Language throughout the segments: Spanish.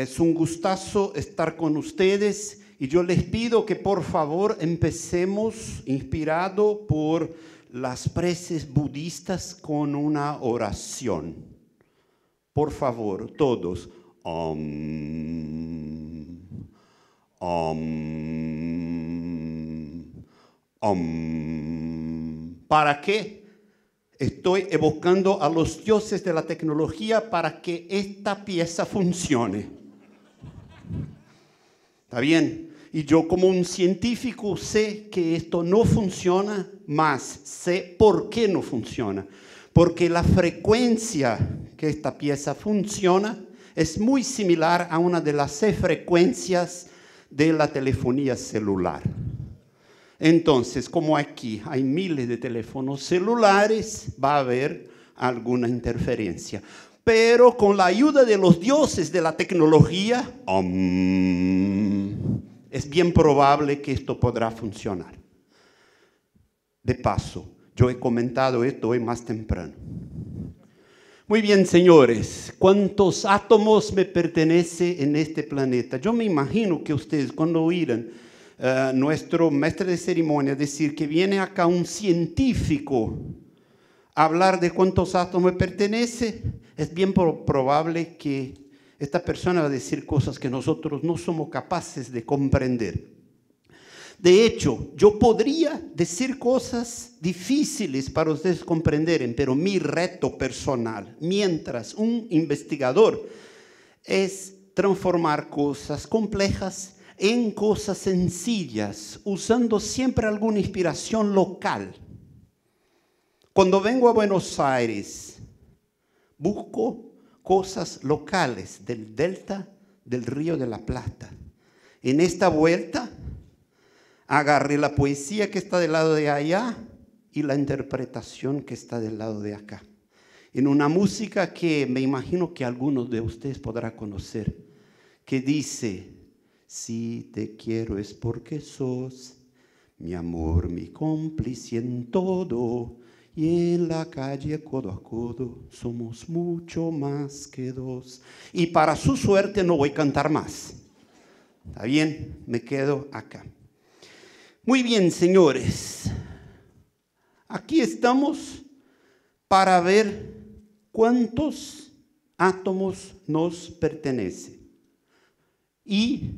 Es un gustazo estar con ustedes y yo les pido que por favor empecemos inspirado por las preces budistas con una oración. Por favor, todos. Om. Om. Om. ¿Para qué? Estoy evocando a los dioses de la tecnología para que esta pieza funcione. Está bien. Y yo como un científico sé que esto no funciona más. Sé por qué no funciona. Porque la frecuencia que esta pieza funciona es muy similar a una de las frecuencias de la telefonía celular. Entonces, como aquí hay miles de teléfonos celulares, va a haber alguna interferencia pero con la ayuda de los dioses de la tecnología, es bien probable que esto podrá funcionar. De paso, yo he comentado esto hoy más temprano. Muy bien, señores, ¿cuántos átomos me pertenece en este planeta? Yo me imagino que ustedes cuando oirán eh, nuestro maestro de ceremonia decir que viene acá un científico hablar de cuántos átomos pertenece, es bien probable que esta persona va a decir cosas que nosotros no somos capaces de comprender. De hecho, yo podría decir cosas difíciles para ustedes comprender, pero mi reto personal, mientras un investigador, es transformar cosas complejas en cosas sencillas, usando siempre alguna inspiración local cuando vengo a Buenos Aires, busco cosas locales del delta del río de la Plata. En esta vuelta, agarré la poesía que está del lado de allá y la interpretación que está del lado de acá. En una música que me imagino que algunos de ustedes podrán conocer, que dice, si te quiero es porque sos mi amor, mi cómplice en todo y en la calle codo a codo somos mucho más que dos. Y para su suerte no voy a cantar más. Está bien, me quedo acá. Muy bien, señores. Aquí estamos para ver cuántos átomos nos pertenecen. Y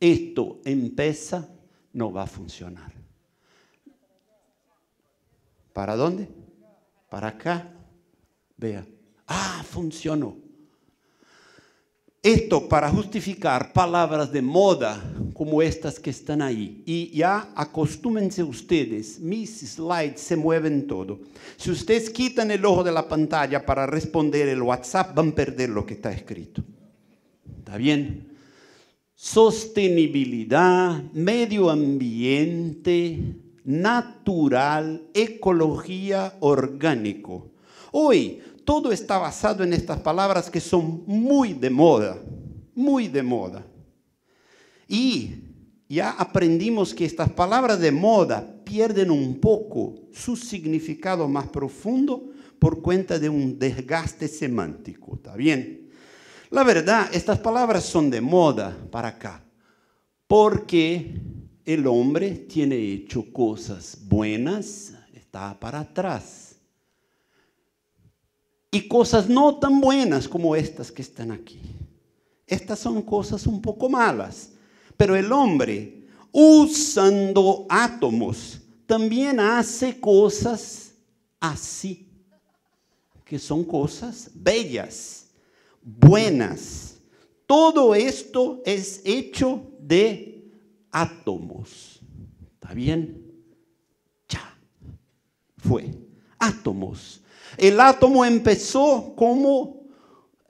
esto empieza, no va a funcionar. ¿Para dónde? Para acá. Vea. Ah, funcionó. Esto para justificar palabras de moda como estas que están ahí. Y ya acostúmense ustedes, mis slides se mueven todo. Si ustedes quitan el ojo de la pantalla para responder el WhatsApp, van a perder lo que está escrito. ¿Está bien? Sostenibilidad, medio ambiente, natural, ecología, orgánico. Hoy todo está basado en estas palabras que son muy de moda, muy de moda. Y ya aprendimos que estas palabras de moda pierden un poco su significado más profundo por cuenta de un desgaste semántico, ¿está bien? La verdad, estas palabras son de moda para acá, porque el hombre tiene hecho cosas buenas, está para atrás. Y cosas no tan buenas como estas que están aquí. Estas son cosas un poco malas. Pero el hombre, usando átomos, también hace cosas así, que son cosas bellas, buenas. Todo esto es hecho de átomos. ¿Está bien? Ya. Fue. Átomos. El átomo empezó como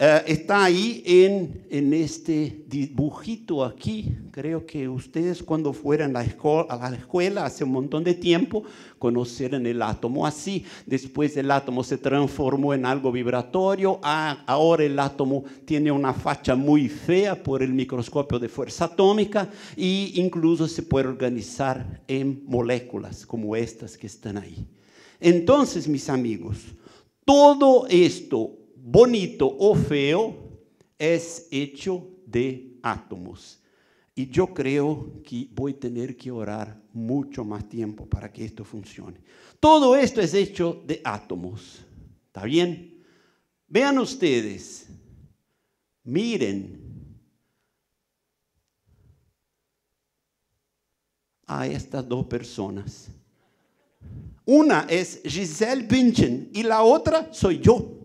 eh, está ahí en, este dibujito aquí. Creo que ustedes cuando fueran a la, escuela, hace un montón de tiempo conocieron el átomo así. Después el átomo se transformó en algo vibratorio. Ah, ahora el átomo tiene una facha muy fea por el microscopio de fuerza atómica e incluso se puede organizar en moléculas como estas que están ahí. Entonces, mis amigos, todo esto bonito o feo, es hecho de átomos. Y yo creo que voy a tener que orar mucho más tiempo para que esto funcione. Todo esto es hecho de átomos. ¿Está bien? Vean ustedes. Miren a estas dos personas. Una es Giselle Bündchen y la otra soy yo.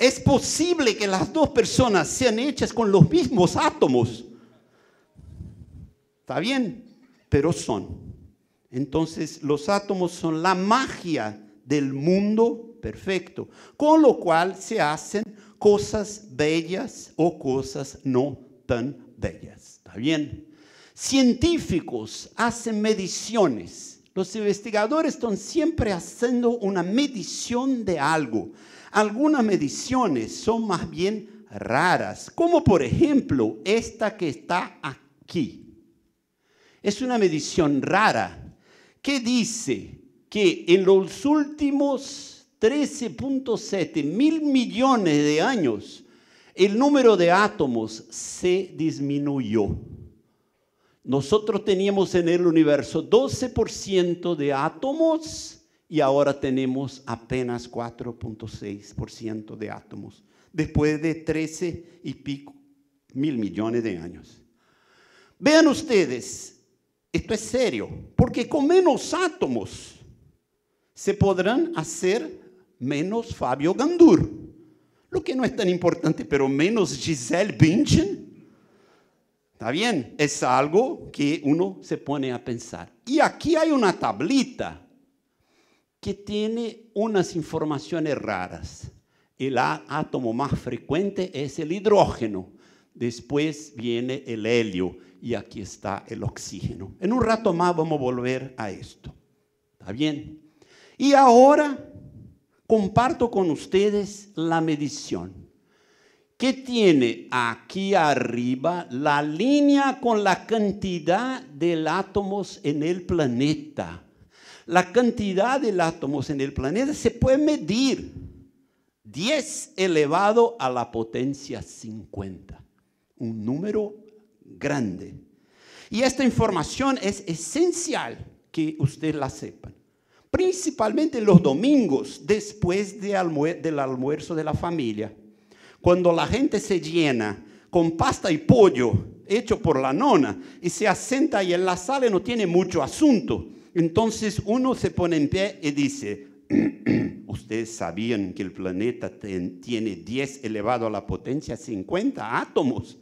Es posible que las dos personas sean hechas con los mismos átomos. ¿Está bien? Pero son. Entonces los átomos son la magia del mundo perfecto, con lo cual se hacen cosas bellas o cosas no tan bellas. ¿Está bien? Científicos hacen mediciones. Los investigadores están siempre haciendo una medición de algo. Algunas mediciones son más bien raras, como por ejemplo esta que está aquí. Es una medición rara que dice que en los últimos 13.7 mil millones de años, el número de átomos se disminuyó. Nosotros teníamos en el universo 12% de átomos y ahora tenemos apenas 4.6% de átomos, después de 13 y pico mil millones de años. Vean ustedes, esto es serio, porque con menos átomos se podrán hacer menos Fabio Gandur, lo que no es tan importante, pero menos Giselle Bündchen. ¿Está bien? Es algo que uno se pone a pensar. Y aquí hay una tablita que tiene unas informaciones raras. El átomo más frecuente es el hidrógeno, después viene el helio y aquí está el oxígeno. En un rato más vamos a volver a esto. ¿Está bien? Y ahora comparto con ustedes la medición que tiene aquí arriba la línea con la cantidad de átomos en el planeta la cantidad de átomos en el planeta se puede medir. 10 elevado a la potencia 50. Un número grande. Y esta información es esencial que usted la sepan. Principalmente los domingos, después del almuerzo de la familia. Cuando la gente se llena con pasta y pollo hecho por la nona y se asenta y en la sala no tiene mucho asunto entonces uno se pone en pie y dice, ustedes sabían que el planeta tiene 10 elevado a la potencia 50 átomos.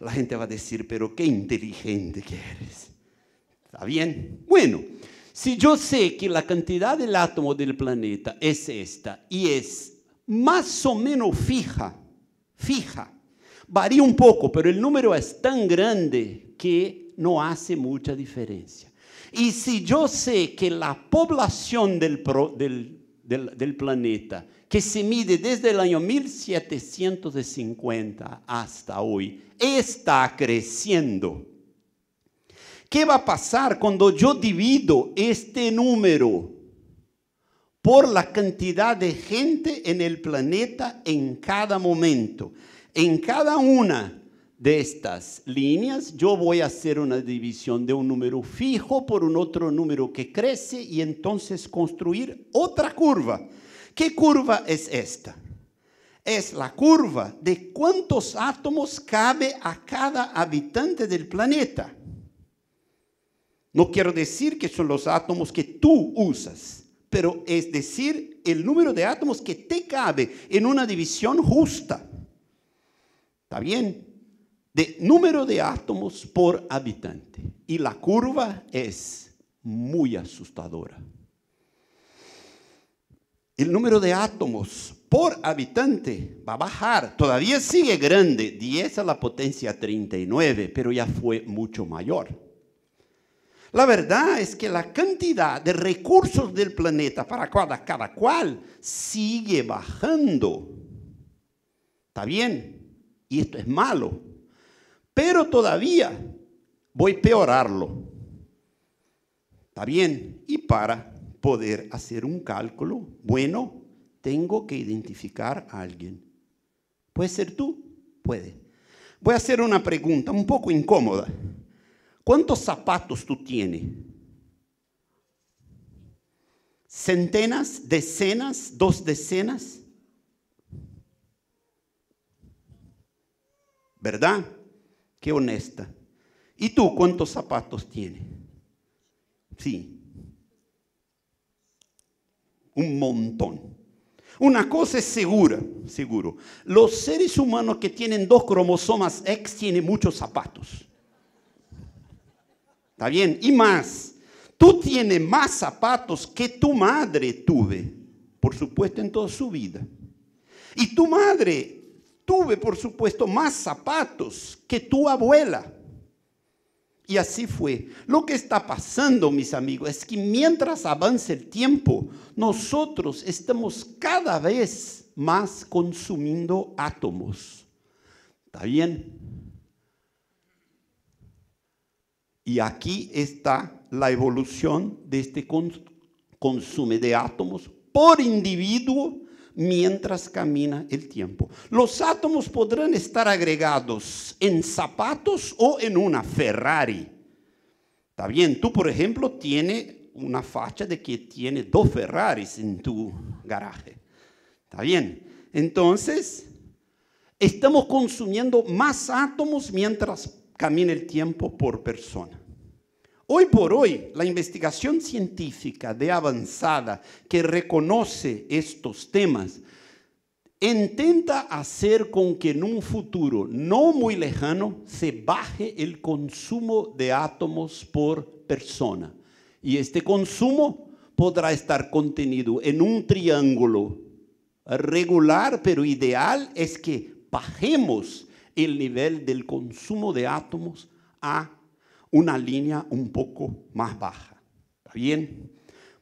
La gente va a decir, pero qué inteligente que eres. ¿Está bien? Bueno, si yo sé que la cantidad del átomo del planeta es esta y es más o menos fija, fija, varía un poco, pero el número es tan grande que no hace mucha diferencia. Y si yo sé que la población del, planeta, que se mide desde el año 1750 hasta hoy, está creciendo, ¿qué va a pasar cuando yo divido este número por la cantidad de gente en el planeta en cada momento? En cada una de estas líneas, yo voy a hacer una división de un número fijo por un otro número que crece y entonces construir otra curva. ¿Qué curva es esta? Es la curva de cuántos átomos cabe a cada habitante del planeta. No quiero decir que son los átomos que tú usas, pero es decir el número de átomos que te cabe en una división justa. ¿Está bien? de número de átomos por habitante. Y la curva es muy asustadora. El número de átomos por habitante va a bajar. Todavía sigue grande, 10 a la potencia 39, pero ya fue mucho mayor. La verdad es que la cantidad de recursos del planeta para cada, cada cual sigue bajando. ¿Está bien? Y esto es malo pero todavía voy a peorarlo. ¿Está bien? Y para poder hacer un cálculo bueno, tengo que identificar a alguien. ¿Puede ser tú? Puede. Voy a hacer una pregunta un poco incómoda. ¿Cuántos zapatos tú tienes? ¿Centenas? ¿Decenas? ¿Dos decenas? ¿Verdad? Qué honesta. ¿Y tú cuántos zapatos tienes? Sí. Un montón. Una cosa es segura, seguro. Los seres humanos que tienen dos cromosomas X tienen muchos zapatos. ¿Está bien? Y más. Tú tienes más zapatos que tu madre tuve, por supuesto, en toda su vida. Y tu madre Tuve, por supuesto, más zapatos que tu abuela. Y así fue. Lo que está pasando, mis amigos, es que mientras avanza el tiempo, nosotros estamos cada vez más consumiendo átomos. ¿Está bien? Y aquí está la evolución de este consumo de átomos por individuo mientras camina el tiempo. Los átomos podrán estar agregados en zapatos o en una Ferrari. Está bien, tú por ejemplo tienes una facha de que tiene dos Ferraris en tu garaje. Está bien. Entonces, estamos consumiendo más átomos mientras camina el tiempo por persona. Hoy por hoy, la investigación científica de avanzada que reconoce estos temas intenta hacer con que en un futuro no muy lejano se baje el consumo de átomos por persona. Y este consumo podrá estar contenido en un triángulo regular, pero ideal es que bajemos el nivel del consumo de átomos a una línea un poco más baja. ¿Está bien?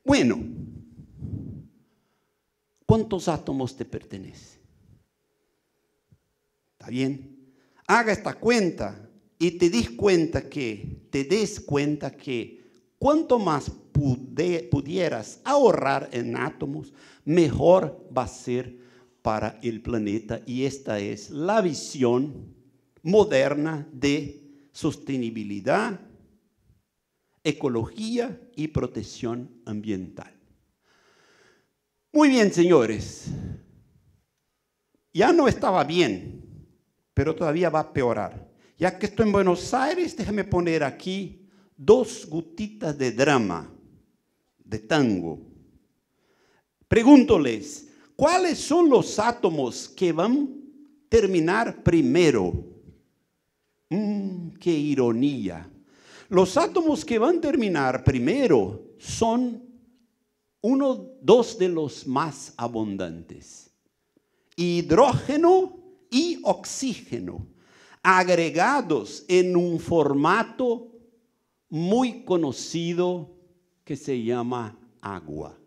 Bueno, ¿cuántos átomos te pertenecen? ¿Está bien? Haga esta cuenta y te des cuenta que, te des cuenta que cuanto más pudieras ahorrar en átomos, mejor va a ser para el planeta. Y esta es la visión moderna de sostenibilidad, ecología y protección ambiental. Muy bien, señores. Ya no estaba bien, pero todavía va a peorar. Ya que estoy en Buenos Aires, déjame poner aquí dos gotitas de drama, de tango. Pregúntoles, ¿cuáles son los átomos que van a terminar primero? Mm, ¡Qué ironía! Los átomos que van a terminar primero son uno, dos de los más abundantes. Hidrógeno y oxígeno, agregados en un formato muy conocido que se llama agua.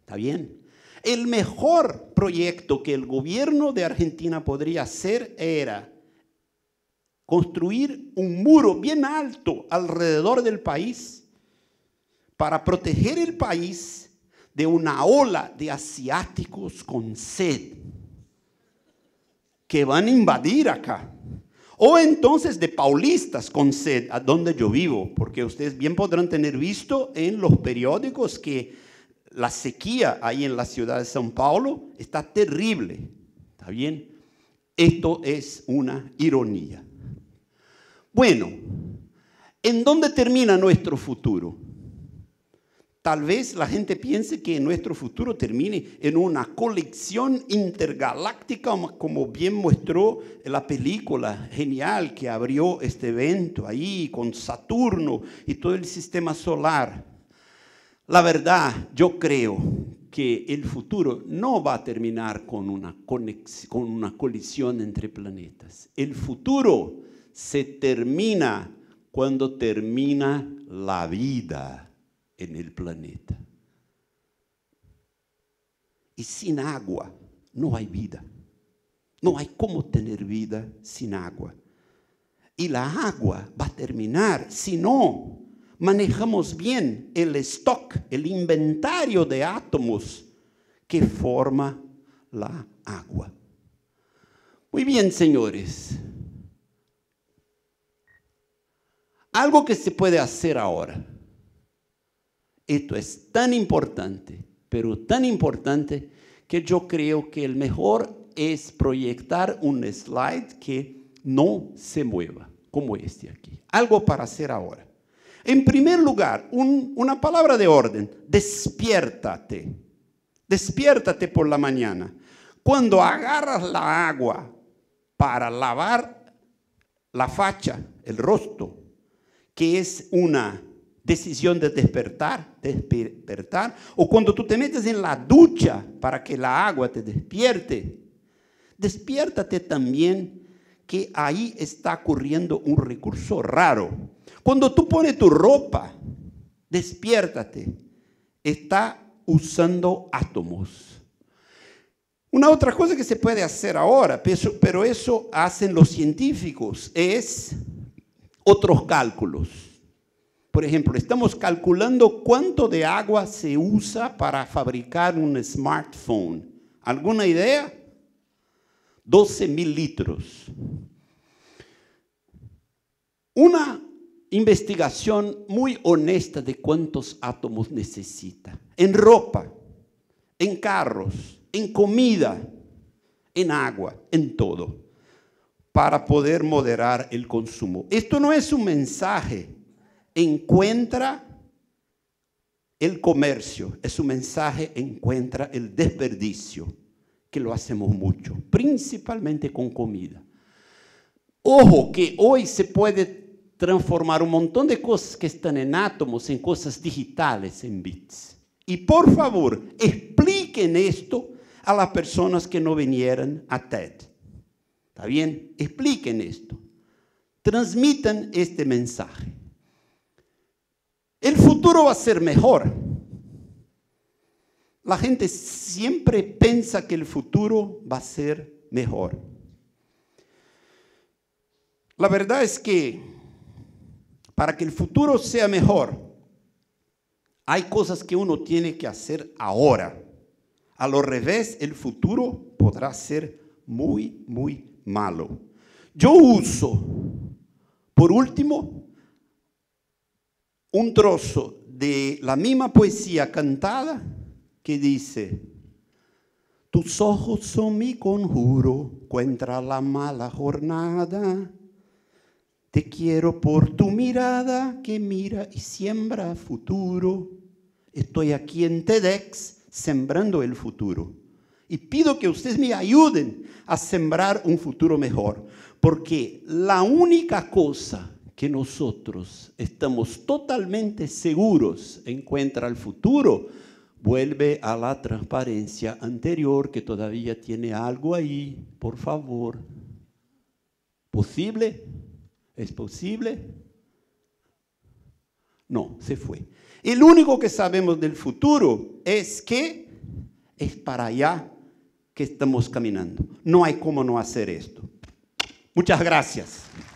¿Está bien? El mejor proyecto que el gobierno de Argentina podría hacer era construir un muro bien alto alrededor del país para proteger el país de una ola de asiáticos con sed que van a invadir acá. O entonces de paulistas con sed, a donde yo vivo, porque ustedes bien podrán tener visto en los periódicos que la sequía ahí en la ciudad de São Paulo está terrible. ¿Está bien? Esto es una ironía. Bueno, ¿en dónde termina nuestro futuro? Tal vez la gente piense que nuestro futuro termine en una colección intergaláctica, como bien mostró la película genial que abrió este evento ahí con Saturno y todo el sistema solar. La verdad, yo creo que el futuro no va a terminar con una, colisión entre planetas. El futuro se termina cuando termina la vida en el planeta. Y sin agua no hay vida. No hay cómo tener vida sin agua. Y la agua va a terminar, si no, manejamos bien el stock, el inventario de átomos que forma la agua. Muy bien, señores. Algo que se puede hacer ahora. Esto es tan importante, pero tan importante que yo creo que el mejor es proyectar un slide que no se mueva, como este aquí. Algo para hacer ahora. En primer lugar, una palabra de orden, despiértate. Despiértate por la mañana. Cuando agarras la agua para lavar la facha, el rostro, que es una decisión de despertar, despertar, o cuando tú te metes en la ducha para que la agua te despierte, despiértate también que ahí está ocurriendo un recurso raro. Cuando tú pones tu ropa, despiértate, está usando átomos. Una otra cosa que se puede hacer ahora, pero eso hacen los científicos, es otros cálculos. Por ejemplo, estamos calculando cuánto de agua se usa para fabricar un smartphone. ¿Alguna idea? 12 mil litros una investigación muy honesta de cuántos átomos necesita. En ropa, en carros, en comida, en agua, en todo, para poder moderar el consumo. Esto no es un mensaje. Encuentra el comercio, es un mensaje, encuentra el desperdicio, que lo hacemos mucho, principalmente con comida. Ojo que hoy se puede transformar un montón de cosas que están en átomos, en cosas digitales, en bits. Y por favor, expliquen esto a las personas que no vinieran a TED. ¿Está bien? Expliquen esto. Transmitan este mensaje. El futuro va a ser mejor. La gente siempre piensa que el futuro va a ser mejor. La verdad es que para que el futuro sea mejor, hay cosas que uno tiene que hacer ahora. A lo revés, el futuro podrá ser muy, muy malo. Yo uso, por último, un trozo de la misma poesía cantada que dice, tus ojos son mi conjuro contra la mala jornada te quiero por tu mirada que mira y siembra futuro. Estoy aquí en TEDx sembrando el futuro. Y pido que ustedes me ayuden a sembrar un futuro mejor. Porque la única cosa que nosotros estamos totalmente seguros encuentra el futuro, vuelve a la transparencia anterior que todavía tiene algo ahí, por favor. ¿Posible? ¿Es posible? No, se fue. El único que sabemos del futuro es que es para allá que estamos caminando. No hay cómo no hacer esto. Muchas gracias.